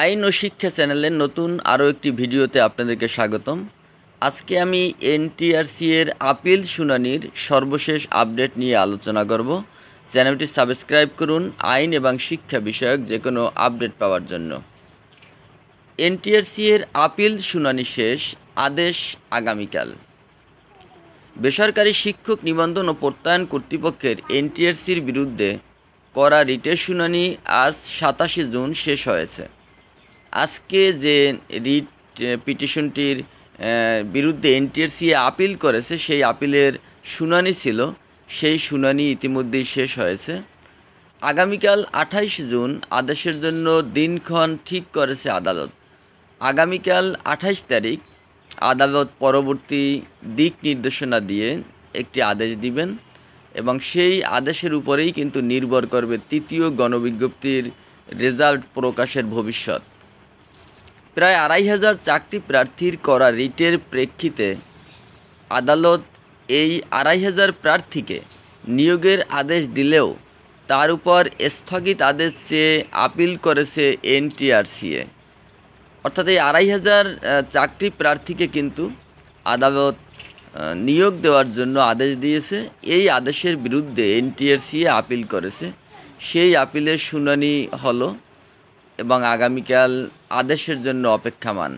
আইন ও শিক্ষা চ্যানেলের নতুন আরও একটি ভিডিওতে আপনাদেরকে স্বাগতম আজকে আমি এনটিআরসি এর আপিল শুনানির সর্বশেষ আপডেট নিয়ে আলোচনা করব চ্যানেলটি সাবস্ক্রাইব করুন আইন এবং শিক্ষা বিষয়ক যে কোনো আপডেট পাওয়ার জন্য এনটিআরসি এর আপিল শুনানি শেষ আদেশ আগামীকাল বেসরকারি শিক্ষক নিবন্ধন ও প্রত্যয়ন কর্তৃপক্ষের এনটিআরসির বিরুদ্ধে করা রিটের শুনানি আজ সাতাশে জুন শেষ হয়েছে আজকে যে রিট পিটিশনটির বিরুদ্ধে এনটিএসি আপিল করেছে সেই আপিলের শুনানি ছিল সেই শুনানি ইতিমধ্যেই শেষ হয়েছে আগামীকাল আঠাইশ জুন আদেশের জন্য দিনক্ষণ ঠিক করেছে আদালত আগামীকাল আঠাইশ তারিখ আদালত পরবর্তী দিক নির্দেশনা দিয়ে একটি আদেশ দিবেন এবং সেই আদেশের উপরেই কিন্তু নির্ভর করবে তৃতীয় গণবিজ্ঞপ্তির রেজাল্ট প্রকাশের ভবিষ্যৎ প্রায় আড়াই হাজার চাকরি প্রার্থীর করা রিটের প্রেক্ষিতে আদালত এই আড়াই হাজার প্রার্থীকে নিয়োগের আদেশ দিলেও তার উপর স্থগিত আদেশ চেয়ে আপিল করেছে এনটিআরসিএ অর্থাৎ এই আড়াই হাজার চাকরি প্রার্থীকে কিন্তু আদালত নিয়োগ দেওয়ার জন্য আদেশ দিয়েছে এই আদেশের বিরুদ্ধে এনটিআরসিএ আপিল করেছে সেই আপিলের শুনানি হলো এবং আগামীকাল আদেশের জন্য অপেক্ষামান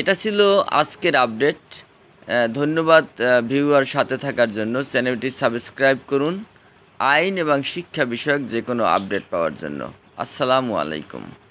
এটা ছিল আজকের আপডেট ধন্যবাদ ভিউয়ার সাথে থাকার জন্য চ্যানেলটি সাবস্ক্রাইব করুন আইন এবং শিক্ষা বিষয়ক যে কোনো আপডেট পাওয়ার জন্য আসসালামু আলাইকুম